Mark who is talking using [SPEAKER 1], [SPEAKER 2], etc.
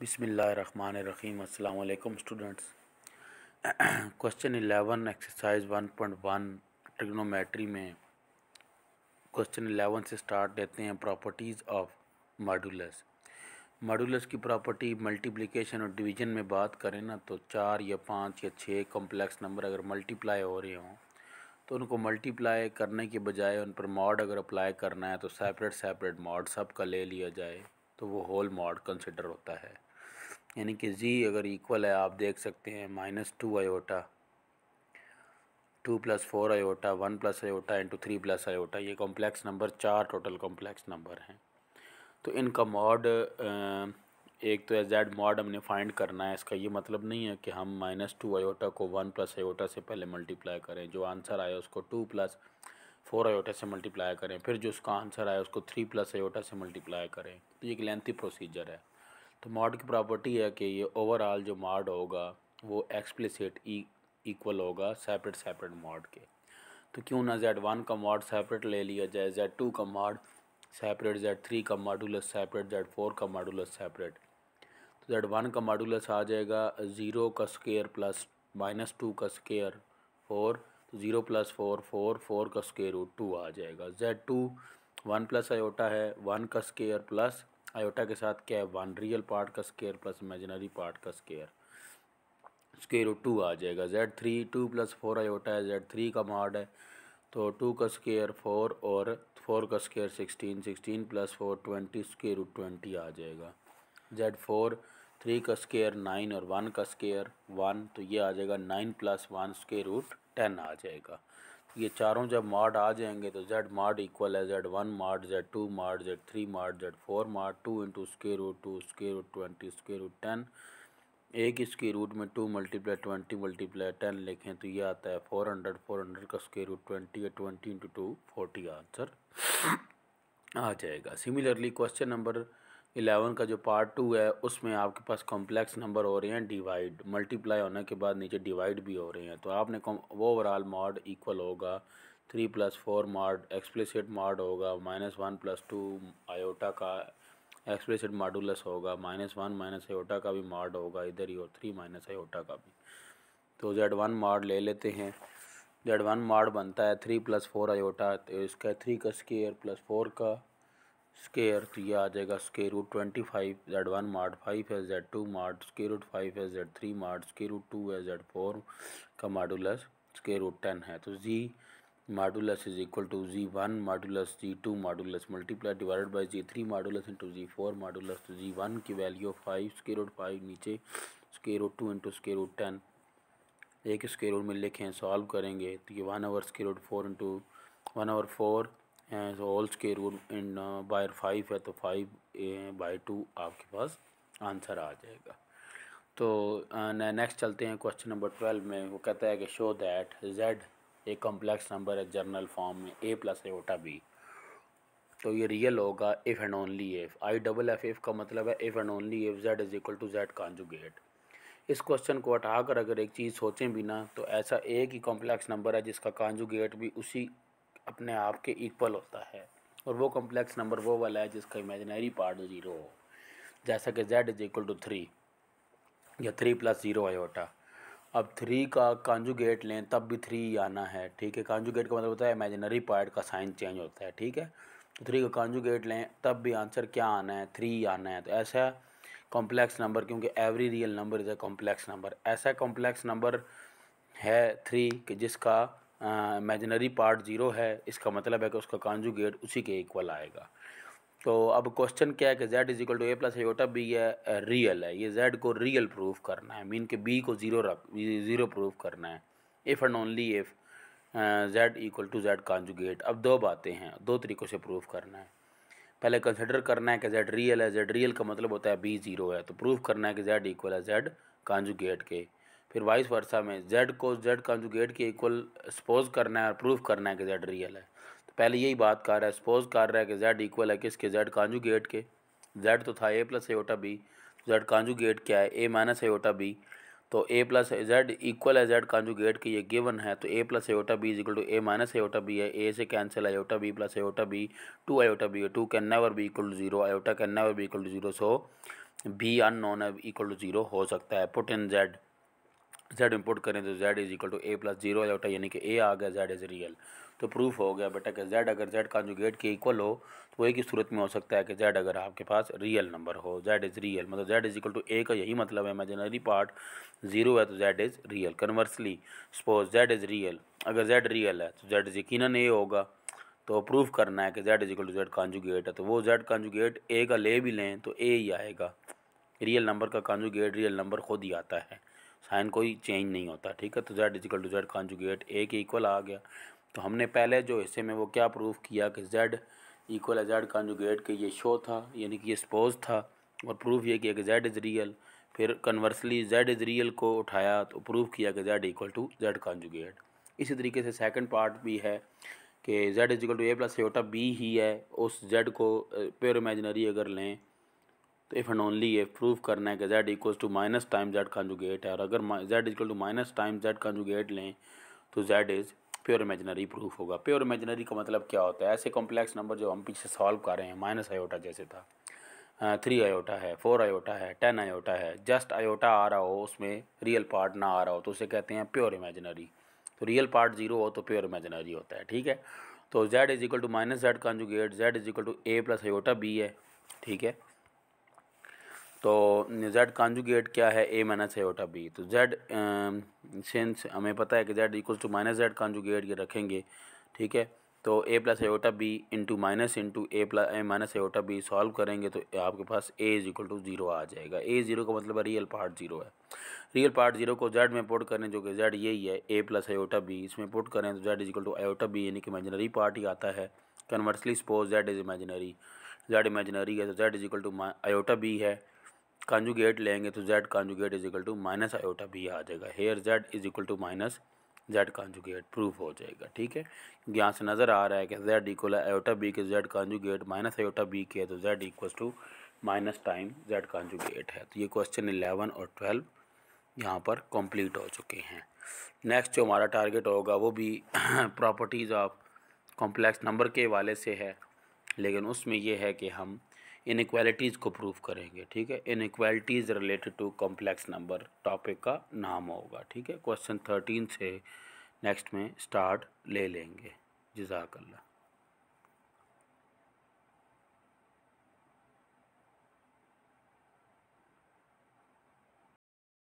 [SPEAKER 1] बिसमीम अल्लाम students question eleven exercise one point one trigonometry में क्वेश्चन एलेवन से स्टार्ट देते हैं प्रॉपर्टीज़ ऑफ मॉडुलस मॉडुलस की प्रॉपर्टी मल्टीप्लिकेशन और डिवीजन में बात करें ना तो चार या पाँच या छः कॉम्प्लेक्स नंबर अगर मल्टीप्लाई हो रहे हों तो उनको मल्टीप्लाई करने के बजाय उन पर मॉड अगर अप्लाई करना है तो सेपरेट सेपरेट मॉड सब का ले लिया जाए तो वो होल मॉड कंसिडर होता है यानी कि जी अगर इक्वल है आप देख सकते हैं minus two iota two plus four iota one plus iota into three plus iota ये कॉम्प्लेक्स नंबर चार टोटल कॉम्प्लेक्स नंबर हैं तो इनका मॉड एक तो एजेड मॉड हमने फाइंड करना है इसका ये मतलब नहीं है कि हम माइनस टू आयोटा को वन प्लस आयोटा से पहले मल्टीप्लाई करें जो आंसर आया उसको टू प्लस फोर आयोटा से मल्टीप्लाई करें फिर जो उसका आंसर आया उसको थ्री प्लस आयोटा से मल्टीप्लाई करें तो ये एक लेंथी प्रोसीजर है तो मॉड की प्रॉपर्टी है कि ये ओवरऑल जो मॉड होगा वो एक्सप्लिसिट इक्वल e- होगा सेपरेट सेपरेट मॉड के तो क्यों ना जेड वन का मॉड सेपरेट ले लिया जाए जेड टू का मॉड सेपरेट जेड थ्री का मॉडुलस सेपरेट जेड फोर का मॉडुलस सेपरेट तो जेड वन का मॉडुलस आ जाएगा ज़ीरो का स्केयर प्लस माइनस टू का स्केयर फोर तो zero plus four four four का स्केयर रूट टू आ जाएगा Z two one plus iota है वन का स्केयर प्लस आयोटा के साथ क्या है वन रियल पार्ट का स्केयर प्लस इमेजिनरी पार्ट का स्केयर स्केयर टू आ जाएगा Z three two plus four iota है जेड थ्री का मॉड है तो टू का स्केयर फोर और फोर का square sixteen sixteen plus four twenty square twenty आ जाएगा जेड फोर थ्री का स्केयर नाइन और वन का स्केयर वन तो ये आ जाएगा nine plus one square root ten आ जाएगा ये चारों जब मार्ड आ जाएंगे तो जेड मार्ड इक्वल है Z one mod Z two mod Z three mod Z four mod two into square root two square root twenty square root ten एक इसके रूट में two multiply twenty multiply ten लिखें तो ये आता है four hundred four hundred का square root twenty या twenty into two forty answer आ जाएगा सिमिलरली क्वेश्चन नंबर इलेवन का जो पार्ट टू है उसमें आपके पास कॉम्प्लेक्स नंबर हो रहे हैं डिवाइड मल्टीप्लाई होने के बाद नीचे डिवाइड भी हो रहे हैं तो आपने वो ओवरऑल मॉड इक्वल होगा three plus four mod explicit mod होगा minus one plus two iota का एक्सप्लिसिट मॉडुलस होगा माइनस वन माइनस आयोटा का भी मॉड होगा इधर ही और थ्री माइनस आयोटा का भी तो जेड वन मॉड ले लेते हैं जेड वन मॉड बनता है थ्री प्लस फोर आयोटा तो इसका थ्री का स्केयर प्लस फोर का स्केयर तो ये आ जाएगा square root twenty five Z one mod five है Z two mod square root five है Z three mod square root two है जेड फोर का मॉडुलस स्के रूट टेन है तो Z modulus is equal to Z one modulus Z two modulus multiply divided by Z three modulus into Z four modulus तो Z one की value five square root five नीचे square root two into square root ten एक square root में लिखें solve करेंगे तो ये one over square root four into one over four and square root in बायर फाइव है तो फाइव बाई टू आपके पास आंसर आ जाएगा तो uh, नेक्स्ट चलते हैं क्वेश्चन नंबर ट्वेल्व में वो कहता है कि show that Z a complex number है जर्नल फॉर्म में ए प्लस ए ओटा बी तो ये रियल होगा if and only F I double F F का मतलब है if and only F Z is equal to Z conjugate इस क्वेश्चन को हटाकर अगर एक चीज़ सोचें भी ना तो ऐसा एक ही कॉम्प्लेक्स नंबर है जिसका कॉन्जुगेट भी उसी अपने आप के इक्वल होता है और वो कॉम्प्लेक्स नंबर वो वाला है जिसका इमेजनरी पार्ट ज़ीरो हो जैसा कि Z is equal to three या थ्री प्लस ज़ीरो आयोटा अब थ्री का कांजुगेट लें तब भी थ्री आना है ठीक है कांजुगेट का मतलब होता है इमेजनरी पार्ट का साइन चेंज होता है ठीक है तो थ्री का कांजुगेट लें तब भी आंसर क्या आना है थ्री आना है तो ऐसा कॉम्प्लेक्स नंबर क्योंकि every real number is a complex number ऐसा कॉम्प्लेक्स नंबर है थ्री कि जिसका इमेजनरी पार्ट ज़ीरो है इसका मतलब है कि उसका कॉन्जुगेट उसी के इक्वल आएगा तो अब क्वेश्चन क्या है कि Z is equal to A plus iota b है रियल है ये जेड को रियल प्रूफ करना है मीन के बी को ज़ीरो रख ज़ीरो प्रूफ करना है if and only if Z equal to Z conjugate अब दो बातें हैं दो तरीक़ों से प्रूफ करना है पहले कंसिडर करना है कि जेड रियल है जेड रियल का मतलब होता है बी ज़ीरो है तो प्रूफ करना है कि जेड इक्वल है जेड कॉन्जुगेट के फिर वाइस वर्षा में जेड को जेड कॉन्जुगेट के इक्वल सपोज करना है और प्रूफ करना है कि जेड रियल है तो पहले यही बात कर रहा है सपोज कर रहा है कि जेड इक्वल है किसके जेड कॉन्जुगेट के जेड तो था a plus iota b z conjugate क्या है ए माइनस एटा बी तो ए प्लस जेड इक्वल है जेड कॉन्जुगेट के ये गिवन है तो a plus iota b equal to a minus iota b है ए से cancel iota b plus iota b two iota b two can never be equal to zero iota can never be equal to zero so b अन non equal to zero हो सकता है put in z z import करें तो z is equal to A plus zero out यानी कि a आ गया जेड इज़ रियल तो प्रूफ हो गया बेटा कि जेड अगर जेड कॉन्जुगेट के इक्वल हो तो एक ही सूरत में हो सकता है कि जेड अगर आपके पास रियल नंबर हो जेड इज़ रियल मतलब z is equal to a का यही मतलब है इमेजिनरी पार्ट जीरो है तो z is real conversely suppose z is real अगर जेड रियल है तो जेड यकीन ए होगा तो प्रूफ करना है कि Z is equal to Z conjugate है तो वो जेड कॉन्जुगेट ए का ले भी लें तो ए ही आएगा रियल नंबर का कॉन्जुगेट रियल नंबर खुद ही आता है साइन कोई चेंज नहीं होता ठीक है तो z is equal to Z conjugate a के इक्वल आ गया तो हमने पहले जो हिस्से में वो क्या प्रूफ किया कि जेड इक्वल है जेड कॉन्जुगेट के ये शो था यानी कि ये सपोज था और प्रूफ ये किया कि जेड इज़ रियल फिर कन्वर्सली जेड इज़ रियल को उठाया तो प्रूफ किया कि Z equal to Z conjugate इसी तरीके से सेकेंड पार्ट भी है कि Z is equal to A plus iota B ही है उस जेड को प्योर इमेजनरी अगर लें तो इफ़ एंड ओनली ये प्रूव करना है कि Z equals to minus time Z conjugate है और अगर Z equal to minus time Z conjugate लें तो z is pure imaginary proof होगा प्योर इमेजनरी का मतलब क्या होता है ऐसे कॉम्प्लेक्स नंबर जो हम पीछे सॉल्व कर रहे हैं माइनस आयोटा जैसे था थ्री आयोटा है फोर आयोटा है टेन आयोटा है जस्ट आयोटा आ रहा हो उसमें रियल पार्ट ना आ रहा हो तो उसे कहते हैं प्योर इमेजनरी तो रियल पार्ट जीरो हो तो प्योर इमेजनरी होता है ठीक है तो z is equal to minus z conjugate z is equal to A plus iota b है ठीक है तो जेड कॉन्जुगेट क्या है ए माइनस एटा बी तो जेड सेंस हमें पता है कि Z equals to minus z conjugate ये रखेंगे ठीक है तो a plus iota b into minus into a plus a minus iota b solve करेंगे तो आपके पास a is equal to zero आ जाएगा ए जीरो का मतलब रियल पार्ट जीरो है रियल पार्ट जीरो को जेड में पुट करें जो कि जेड यही है ए प्लस एटा बी इसमें पुट करें तो z is equal to iota b यानी कि इमेजनरी पार्ट ही आता है conversely suppose z is imaginary z imaginary है तो z is equal to iota b है कॉन्जुगेट लेंगे तो z conjugate is equal to minus iota भी आ जाएगा here z is equal to minus z conjugate proof हो जाएगा ठीक है यहाँ से नज़र आ रहा है कि जेड इक्वल आयोटा बी के z conjugate minus iota b के है तो z equal to minus time Z conjugate है तो ये क्वेश्चन इलेवन और ट्वेल्व यहाँ पर कंप्लीट हो चुके हैं नेक्स्ट जो हमारा टारगेट होगा वो भी प्रॉपर्टीज़ ऑफ कॉम्प्लेक्स नंबर के वाले से है लेकिन उसमें यह है कि हम इनक्वालिटीज़ को प्रूव करेंगे ठीक है inequalities related to complex number topic का नाम होगा ठीक है क्वेश्चन थर्टीन से नेक्स्ट में स्टार्ट ले लेंगे जजाकल्ला